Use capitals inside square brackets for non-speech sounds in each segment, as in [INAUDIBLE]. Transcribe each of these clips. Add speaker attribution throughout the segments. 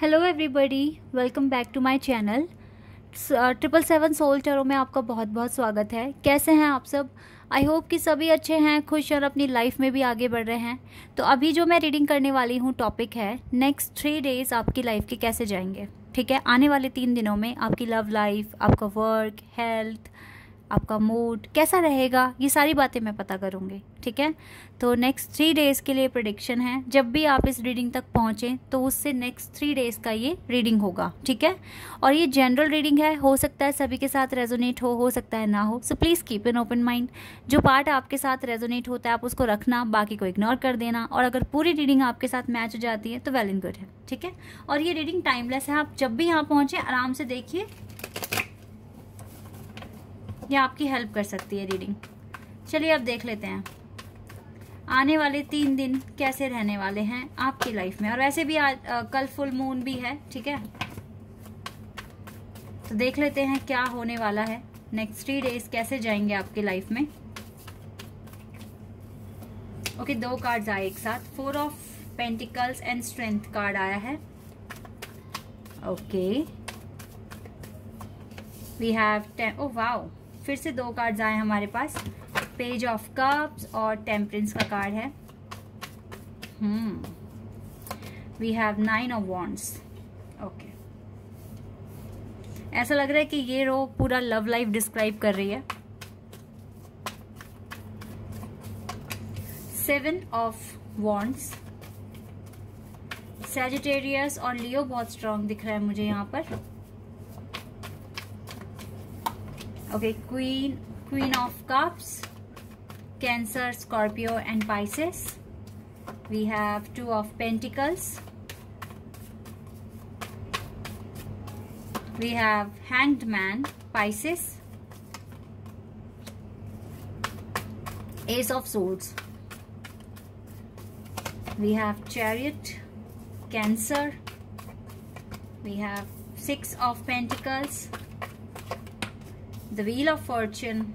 Speaker 1: Hello everybody welcome back to my channel triple seven soul tarot में आपका बहुत बहुत स्वागत है कैसे हैं आप सब आई होप कि सभी अच्छे हैं खुश और अपनी लाइफ में भी आगे बढ़ रहे हैं तो अभी जो मैं रीडिंग करने वाली हूँ टॉपिक है नेक्स्ट थ्री डेज आपकी लाइफ के कैसे जाएंगे ठीक है आने वाले तीन दिनों में आपकी लव लाइफ आपका वर्क हेल्थ आपका मूड कैसा रहेगा ये सारी बातें मैं पता करूँगी ठीक है तो नेक्स्ट थ्री डेज़ के लिए प्रडिक्शन है जब भी आप इस रीडिंग तक पहुँचें तो उससे नेक्स्ट थ्री डेज़ का ये रीडिंग होगा ठीक है और ये जनरल रीडिंग है हो सकता है सभी के साथ रेजोनेट हो हो सकता है ना हो so please keep an open mind जो पार्ट आपके साथ रेजोनेट होता है आप उसको रखना बाकी को इग्नोर कर देना और अगर पूरी रीडिंग आपके साथ मैच हो जाती है तो वेल एंड गुड है ठीक है और ये रीडिंग टाइमलेस है आप जब भी यहाँ पहुँचें आराम से देखिए या आपकी हेल्प कर सकती है रीडिंग चलिए अब देख लेते हैं आने वाले तीन दिन कैसे रहने वाले हैं आपकी लाइफ में और वैसे भी आज आ, कल फुल मून भी है ठीक है तो देख लेते हैं क्या होने वाला है नेक्स्ट थ्री डेज कैसे जाएंगे आपकी लाइफ में ओके okay, दो कार्ड्स आए एक साथ four of pentacles and strength card आया है okay we have ten oh wow फिर से दो कार्ड्स आए हमारे पास पेज ऑफ कप्स और टेम्परेंस का कार्ड है we have nine of wands okay ऐसा लग रहा है कि ये रो पूरा लव लाइफ डिस्क्राइब कर रही है सेवन ऑफ वॉन्ट्स सेजिटेरियस और लियो बहुत स्ट्रांग दिख रहा है मुझे यहाँ पर okay queen queen of cups cancer scorpio and pisces we have two of pentacles we have hanged man pisces ace of swords we have chariot cancer we have six of pentacles the Wheel of Fortune,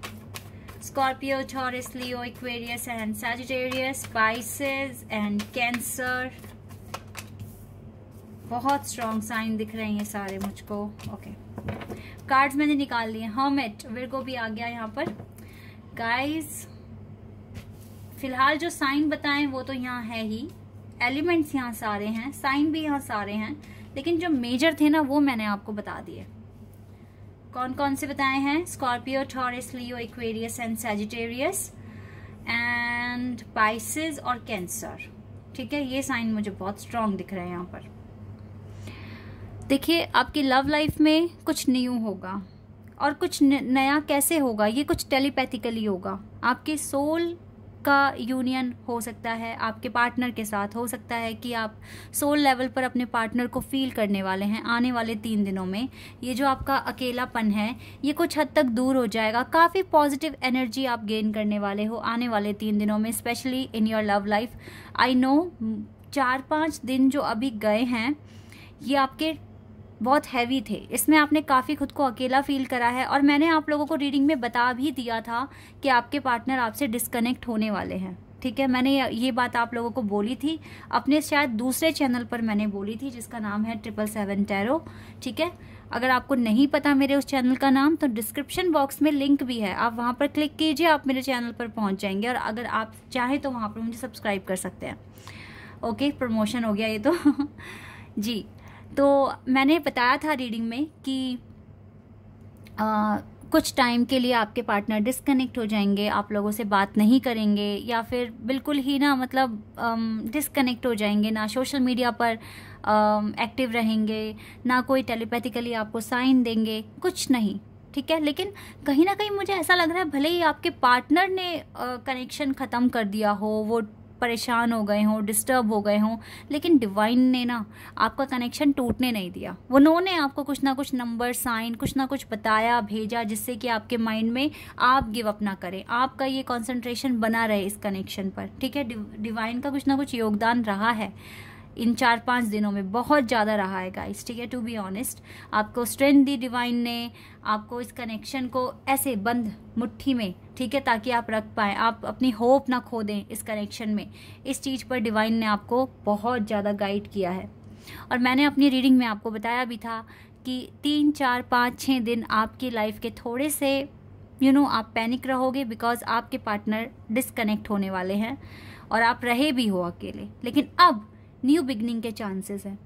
Speaker 1: Scorpio, Taurus, Leo, Aquarius and Sagittarius, Pisces and Cancer. बहुत strong sign दिख रहे हैं सारे मुझको okay okay. Cards मैंने निकाल लिए हॉमेट को भी आ गया यहाँ पर गाइस फिलहाल जो साइन बताएं वो तो यहाँ है ही एलिमेंट्स यहाँ सारे हैं साइन भी यहाँ सारे हैं लेकिन जो मेजर थे ना वो मैंने आपको बता दिए कौन कौन से बताए हैं Scorpio Taurus Leo Aquarius and Sagittarius and Pisces और कैंसर ठीक है ये साइन मुझे बहुत स्ट्रांग दिख रहे हैं यहाँ पर देखिए आपकी लव लाइफ में कुछ न्यू होगा और कुछ नया कैसे होगा ये कुछ टेलीपैथिकली होगा आपके सोल का यूनियन हो सकता है आपके पार्टनर के साथ हो सकता है कि आप सोल लेवल पर अपने पार्टनर को फील करने वाले हैं आने वाले तीन दिनों में ये जो आपका अकेलापन है ये कुछ हद तक दूर हो जाएगा काफ़ी पॉजिटिव एनर्जी आप गेन करने वाले हो आने वाले तीन दिनों में specially in your love life I know चार पाँच दिन जो अभी गए हैं ये आपके बहुत हैवी थे इसमें आपने काफ़ी खुद को अकेला फील करा है और मैंने आप लोगों को रीडिंग में बता भी दिया था कि आपके पार्टनर आपसे डिस्कनेक्ट होने वाले हैं ठीक है मैंने ये बात आप लोगों को बोली थी अपने शायद दूसरे चैनल पर मैंने बोली थी जिसका नाम है ट्रिपल सेवन टैरो ठीक है अगर आपको नहीं पता मेरे उस चैनल का नाम तो डिस्क्रिप्शन बॉक्स में लिंक भी है आप वहाँ पर क्लिक कीजिए आप मेरे चैनल पर पहुँच जाएंगे और अगर आप चाहें तो वहाँ पर मुझे सब्सक्राइब कर सकते हैं ओके प्रमोशन हो गया ये तो [LAUGHS] जी तो मैंने बताया था रीडिंग में कि आ, कुछ टाइम के लिए आपके पार्टनर डिस्कनेक्ट हो जाएंगे आप लोगों से बात नहीं करेंगे या फिर बिल्कुल ही ना मतलब डिस्कनेक्ट हो जाएंगे ना सोशल मीडिया पर एक्टिव रहेंगे ना कोई टेलीपैथिकली आपको साइन देंगे कुछ नहीं ठीक है लेकिन कहीं ना कहीं मुझे ऐसा लग रहा है भले ही आपके पार्टनर ने कनेक्शन ख़त्म कर दिया हो वो परेशान हो गए हों डिस्टर्ब हो गए हों लेकिन डिवाइन ने ना आपका कनेक्शन टूटने नहीं दिया उन्होंने आपको कुछ ना कुछ नंबर साइन कुछ ना कुछ बताया भेजा जिससे कि आपके माइंड में आप गिव अप ना करें आपका ये कॉन्सेंट्रेशन बना रहे इस कनेक्शन पर ठीक है डिवाइन का कुछ ना कुछ योगदान रहा है इन चार पाँच दिनों में बहुत ज़्यादा रहा है गाइस ठीक है टू बी ऑनेस्ट आपको स्ट्रेंथ दी डिवाइन ने आपको इस कनेक्शन को ऐसे बंद मुट्ठी में ठीक है ताकि आप रख पाएँ आप अपनी होप ना खो दें इस कनेक्शन में इस चीज़ पर डिवाइन ने आपको बहुत ज़्यादा गाइड किया है और मैंने अपनी रीडिंग में आपको बताया भी था कि तीन चार पाँच छः दिन आपकी लाइफ के थोड़े से यू you नो know, आप पैनिक रहोगे बिकॉज आपके पार्टनर डिसकनेक्ट होने वाले हैं और आप रहे भी हो अकेले लेकिन अब न्यू बिगनिंग के चांसेस हैं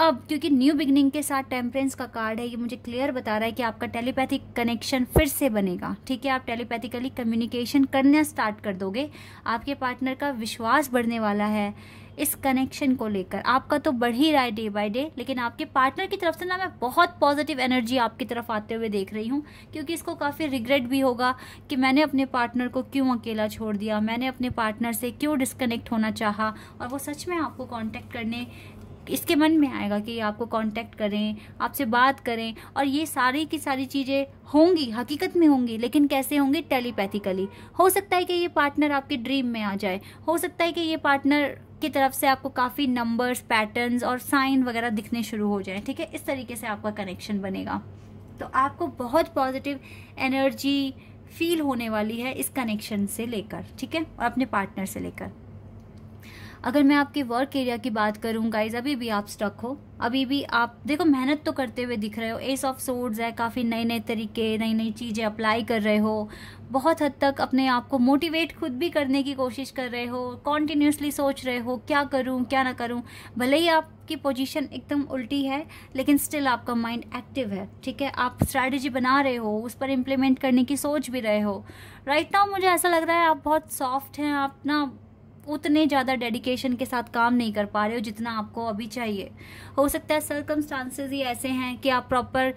Speaker 1: अब क्योंकि न्यू बिगनिंग के साथ टेम्परेंस का कार्ड है ये मुझे क्लियर बता रहा है कि आपका टेलीपैथिक कनेक्शन फिर से बनेगा ठीक है आप टेलीपैथिकली कम्युनिकेशन करना स्टार्ट कर दोगे आपके पार्टनर का विश्वास बढ़ने वाला है इस कनेक्शन को लेकर आपका तो बढ़ ही रहा है डे बाय डे लेकिन आपके पार्टनर की तरफ से ना मैं बहुत पॉजिटिव एनर्जी आपकी तरफ आते हुए देख रही हूँ क्योंकि इसको काफ़ी रिग्रेट भी होगा कि मैंने अपने पार्टनर को क्यों अकेला छोड़ दिया मैंने अपने पार्टनर से क्यों डिस्कनेक्ट होना चाहा और वो सच में आपको कॉन्टैक्ट करने इसके मन में आएगा कि आपको कांटेक्ट करें आपसे बात करें और ये सारी की सारी चीज़ें होंगी हकीकत में होंगी लेकिन कैसे होंगी टेलीपैथिकली हो सकता है कि ये पार्टनर आपके ड्रीम में आ जाए हो सकता है कि ये पार्टनर की तरफ से आपको काफ़ी नंबर्स पैटर्न्स और साइन वगैरह दिखने शुरू हो जाए ठीक है इस तरीके से आपका कनेक्शन बनेगा तो आपको बहुत पॉजिटिव एनर्जी फील होने वाली है इस कनेक्शन से लेकर ठीक है और अपने पार्टनर से लेकर अगर मैं आपके वर्क एरिया की बात करूँ गाइज अभी भी आप स्टक हो अभी भी आप देखो मेहनत तो करते हुए दिख रहे हो एस ऑफ सोर्ड्स है काफ़ी नए नए तरीके नई नई चीज़ें अप्लाई कर रहे हो बहुत हद तक अपने आप को मोटिवेट खुद भी करने की कोशिश कर रहे हो कॉन्टीन्यूसली सोच रहे हो क्या करूँ क्या ना करूँ भले ही आपकी पोजीशन एकदम उल्टी है लेकिन स्टिल आपका माइंड एक्टिव है ठीक है आप स्ट्रैटेजी बना रहे हो उस पर इम्प्लीमेंट करने की सोच भी रहे हो राइट right नाउ मुझे ऐसा लग रहा है आप बहुत सॉफ्ट हैं आप ना उतने ज़्यादा डेडिकेशन के साथ काम नहीं कर पा रहे हो जितना आपको अभी चाहिए हो सकता है सरकमस्टांसेस ही ऐसे हैं कि आप प्रॉपर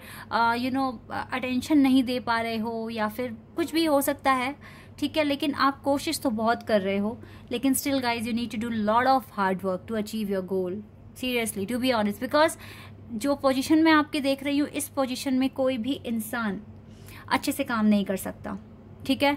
Speaker 1: यू नो अटेंशन नहीं दे पा रहे हो या फिर कुछ भी हो सकता है ठीक है लेकिन आप कोशिश तो बहुत कर रहे हो लेकिन still guys you need to do lot of hard work to achieve your goal seriously to be honest because जो पोजिशन मैं आपके देख रही हूँ इस पोजिशन में कोई भी इंसान अच्छे से काम नहीं कर सकता ठीक है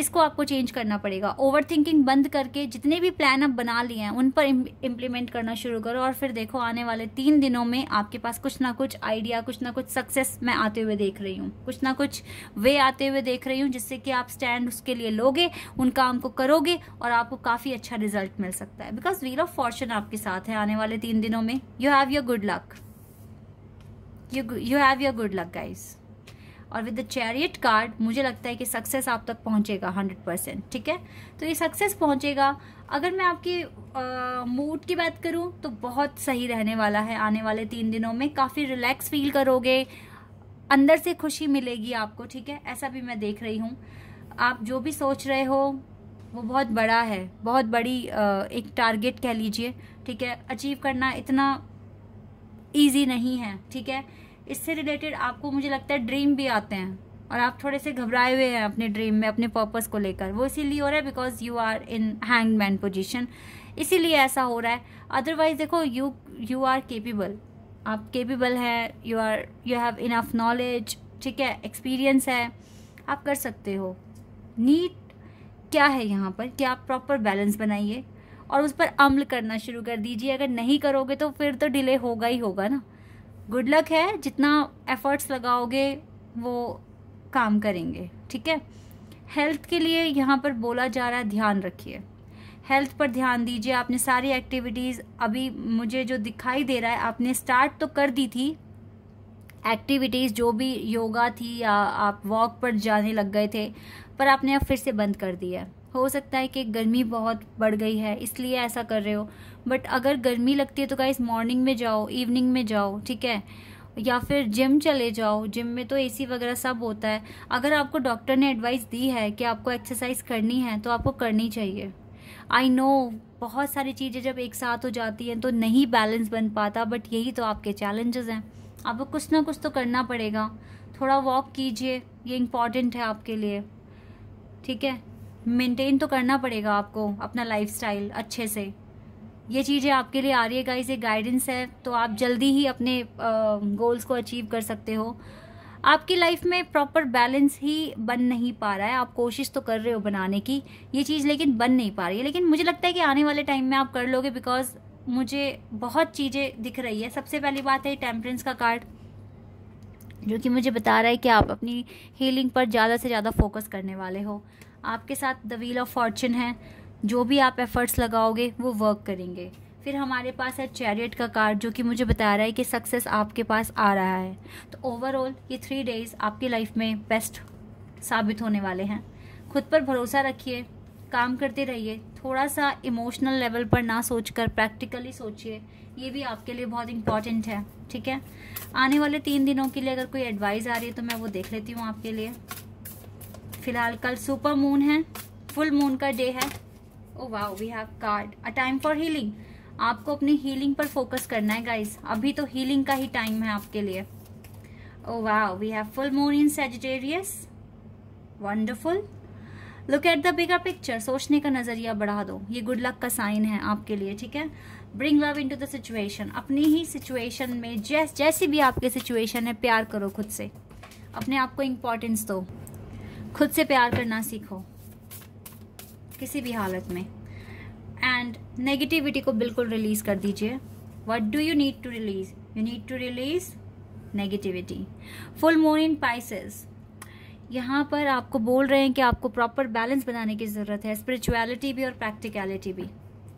Speaker 1: इसको आपको चेंज करना पड़ेगा ओवर थिंकिंग बंद करके जितने भी प्लान आप बना लिए हैं उन पर इम्प्लीमेंट करना शुरू करो और फिर देखो आने वाले तीन दिनों में आपके पास कुछ ना कुछ आइडिया कुछ ना कुछ सक्सेस मैं आते हुए देख रही हूँ कुछ ना कुछ वे आते हुए देख रही हूँ जिससे कि आप स्टैंड उसके लिए लोगे उन काम को करोगे और आपको काफ़ी अच्छा रिजल्ट मिल सकता है बिकॉज वील ऑफ फॉर्चून आपके साथ है आने वाले तीन दिनों में you have your good luck you have your good luck guys और विद द चैरियट कार्ड मुझे लगता है कि सक्सेस आप तक पहुंचेगा हंड्रेड परसेंट ठीक है तो ये सक्सेस पहुंचेगा अगर मैं आपकी मूड की बात करूं तो बहुत सही रहने वाला है आने वाले तीन दिनों में काफ़ी रिलैक्स फील करोगे अंदर से खुशी मिलेगी आपको ठीक है ऐसा भी मैं देख रही हूँ आप जो भी सोच रहे हो वो बहुत बड़ा है बहुत बड़ी एक टारगेट कह लीजिए ठीक है अचीव करना इतना ईजी नहीं है ठीक है इससे रिलेटेड आपको मुझे लगता है ड्रीम भी आते हैं और आप थोड़े से घबराए हुए हैं अपने ड्रीम में अपने पर्पस को लेकर वो इसीलिए हो रहा है because you are in hangman position इसीलिए ऐसा हो रहा है अदरवाइज देखो यू यू आर केपेबल आप केपेबल हैं you are you have enough knowledge ठीक है एक्सपीरियंस है आप कर सकते हो नीट क्या है यहाँ पर कि आप प्रॉपर बैलेंस बनाइए और उस पर अमल करना शुरू कर दीजिए अगर नहीं करोगे तो फिर तो डिले होगा ही होगा ना गुड लक है जितना एफर्ट्स लगाओगे वो काम करेंगे ठीक है हेल्थ के लिए यहाँ पर बोला जा रहा है ध्यान रखिए हेल्थ पर ध्यान दीजिए आपने सारी एक्टिविटीज़ अभी मुझे जो दिखाई दे रहा है आपने स्टार्ट तो कर दी थी एक्टिविटीज़ जो भी योगा थी या आप वॉक पर जाने लग गए थे पर आपने अब फिर से बंद कर दिया है हो सकता है कि गर्मी बहुत बढ़ गई है इसलिए ऐसा कर रहे हो बट अगर गर्मी लगती है तो गाइस मॉर्निंग में जाओ इवनिंग में जाओ ठीक है या फिर जिम चले जाओ जिम में तो एसी वगैरह सब होता है अगर आपको डॉक्टर ने एडवाइस दी है कि आपको एक्सरसाइज करनी है तो आपको करनी चाहिए आई नो बहुत सारी चीज़ें जब एक साथ हो जाती हैं तो नहीं बैलेंस बन पाता बट यही तो आपके चैलेंजेस हैं आपको कुछ ना कुछ तो करना पड़ेगा थोड़ा वॉक कीजिए ये इम्पॉर्टेंट है आपके लिए ठीक है मेंटेन तो करना पड़ेगा आपको अपना लाइफस्टाइल अच्छे से ये चीज़ें आपके लिए आ रही है गाइस ये गाइडेंस है तो आप जल्दी ही अपने गोल्स को अचीव कर सकते हो आपकी लाइफ में प्रॉपर बैलेंस ही बन नहीं पा रहा है आप कोशिश तो कर रहे हो बनाने की ये चीज़ लेकिन बन नहीं पा रही है लेकिन मुझे लगता है कि आने वाले टाइम में आप कर लोगे बिकॉज मुझे बहुत चीज़ें दिख रही है सबसे पहली बात है टेम्परेंस का कार्ड जो कि मुझे बता रहा है कि आप अपनी हीलिंग पर ज़्यादा से ज़्यादा फोकस करने वाले हो आपके साथ द व्हील ऑफ फॉर्चून है जो भी आप एफर्ट्स लगाओगे वो वर्क करेंगे फिर हमारे पास है चैरियट का कार्ड जो कि मुझे बता रहा है कि सक्सेस आपके पास आ रहा है तो ओवरऑल ये थ्री डेज आपकी लाइफ में बेस्ट साबित होने वाले हैं खुद पर भरोसा रखिए काम करते रहिए थोड़ा सा इमोशनल लेवल पर ना सोचकर प्रैक्टिकली सोचिए ये भी आपके लिए बहुत इंपॉर्टेंट है ठीक है आने वाले तीन दिनों के लिए अगर कोई एडवाइस आ रही है तो मैं वो देख लेती हूँ आपके लिए फिलहाल कल सुपर मून है फुल मून का डे है oh wow we have card a time for healing आपको अपनी हीलिंग पर फोकस करना है गाइस अभी तो हीलिंग का ही टाइम है आपके लिए oh wow we have full moon in Sagittarius wonderful look at the bigger picture सोचने का नजरिया बढ़ा दो ये गुड लक का साइन है आपके लिए ठीक है bring love into the situation अपनी ही सिचुएशन में जैस जैसी भी आपकी सिचुएशन है प्यार करो खुद से अपने आप को इम्पोर्टेंस दो खुद से प्यार करना सीखो किसी भी हालत में एंड नेगेटिविटी को बिल्कुल रिलीज कर दीजिए what do you need to release you need to release negativity full moon in Pisces यहाँ पर आपको बोल रहे हैं कि आपको प्रॉपर बैलेंस बनाने की ज़रूरत है स्पिरिचुअलिटी भी और प्रैक्टिकलिटी भी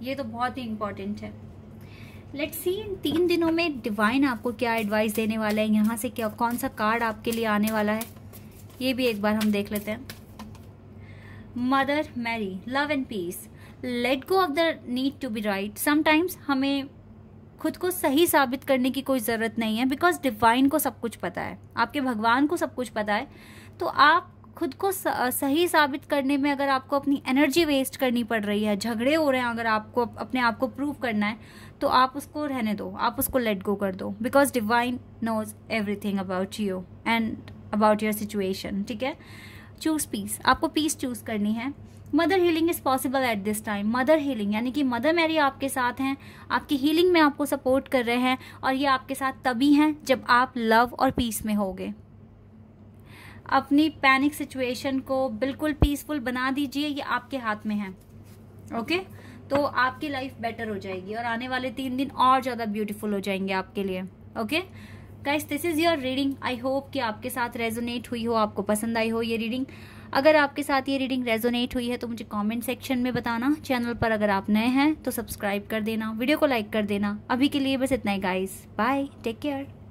Speaker 1: ये तो बहुत ही इंपॉर्टेंट है लेट्स सी इन तीन दिनों में डिवाइन आपको क्या एडवाइस देने वाला है यहाँ से क्या कौन सा कार्ड आपके लिए आने वाला है ये भी एक बार हम देख लेते हैं Mother Mary love and peace let go of the need to be right sometimes हमें खुद को सही साबित करने की कोई ज़रूरत नहीं है बिकॉज डिवाइन को सब कुछ पता है आपके भगवान को सब कुछ पता है तो आप खुद को सही साबित करने में अगर आपको अपनी एनर्जी वेस्ट करनी पड़ रही है झगड़े हो रहे हैं अगर आपको अपने आप को प्रूव करना है तो आप उसको रहने दो आप उसको लेट गो कर दो because divine knows everything about you and about your situation ठीक है चूज़ पीस आपको पीस चूज़ करनी है mother healing is possible at this time mother healing यानी कि मदर मैरी आपके साथ हैं आपकी हीलिंग में आपको सपोर्ट कर रहे हैं और ये आपके साथ तभी हैं जब आप लव और पीस में होगे अपनी पैनिक सिचुएशन को बिल्कुल पीसफुल बना दीजिए ये आपके हाथ में है ओके okay? तो आपकी लाइफ बेटर हो जाएगी और आने वाले तीन दिन और ज़्यादा ब्यूटीफुल हो जाएंगे आपके लिए okay okay? Guys this is your reading I hope कि आपके साथ रेजोनेट हुई हो आपको पसंद आई हो ये रीडिंग अगर आपके साथ ये रीडिंग रेजोनेट हुई है तो मुझे कमेंट सेक्शन में बताना चैनल पर अगर आप नए हैं तो सब्सक्राइब कर देना वीडियो को लाइक कर देना अभी के लिए बस इतना ही गाइस बाय टेक केयर